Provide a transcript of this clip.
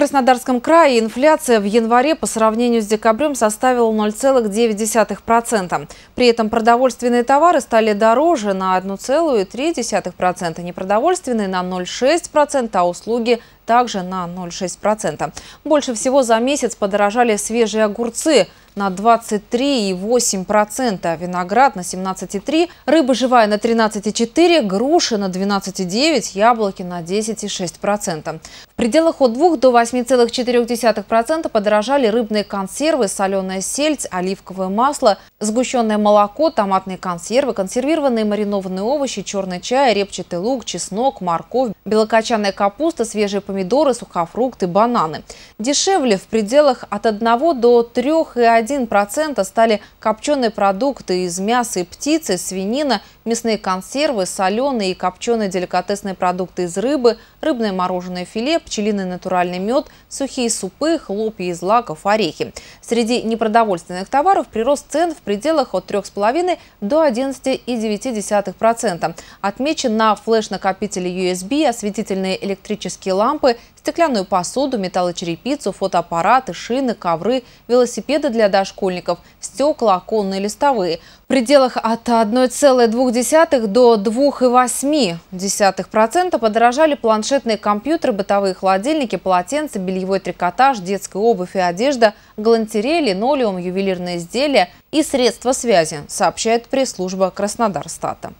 Краснодарском крае инфляция в январе по сравнению с декабрем составила 0,9%. При этом продовольственные товары стали дороже на 1,3%, непродовольственные на 0,6%, а услуги также на 0,6%. Больше всего за месяц подорожали свежие огурцы – на 23,8%, а виноград на 17,3%, рыба живая на 13,4%, груши на 12,9%, яблоки на 10,6%. В пределах от 2 до 8,4% подорожали рыбные консервы, соленая сельдь, оливковое масло, сгущенное молоко, томатные консервы, консервированные маринованные овощи, черный чай, репчатый лук, чеснок, морковь, белокочанная капуста, свежие помидоры, сухофрукты, бананы. Дешевле в пределах от 1 до 3,1%. 41% стали копченые продукты из мяса и птицы, свинина, мясные консервы, соленые и копченые деликатесные продукты из рыбы, рыбное мороженое филе, пчелиный натуральный мед, сухие супы, хлопья из лаков, орехи. Среди непродовольственных товаров прирост цен в пределах от 3,5 до 11,9%. Отмечен на флеш-накопители USB, осветительные электрические лампы, стеклянную посуду, металлочерепицу, фотоаппараты, шины, ковры, велосипеды для дошкольников, стекла, оконные, листовые. В пределах от 1,2 до 2,8% подорожали планшетные компьютеры, бытовые холодильники, полотенца, бельевой трикотаж, детская обувь и одежда, галантерея, линолеум, ювелирные изделия и средства связи, сообщает пресс-служба Краснодарстата.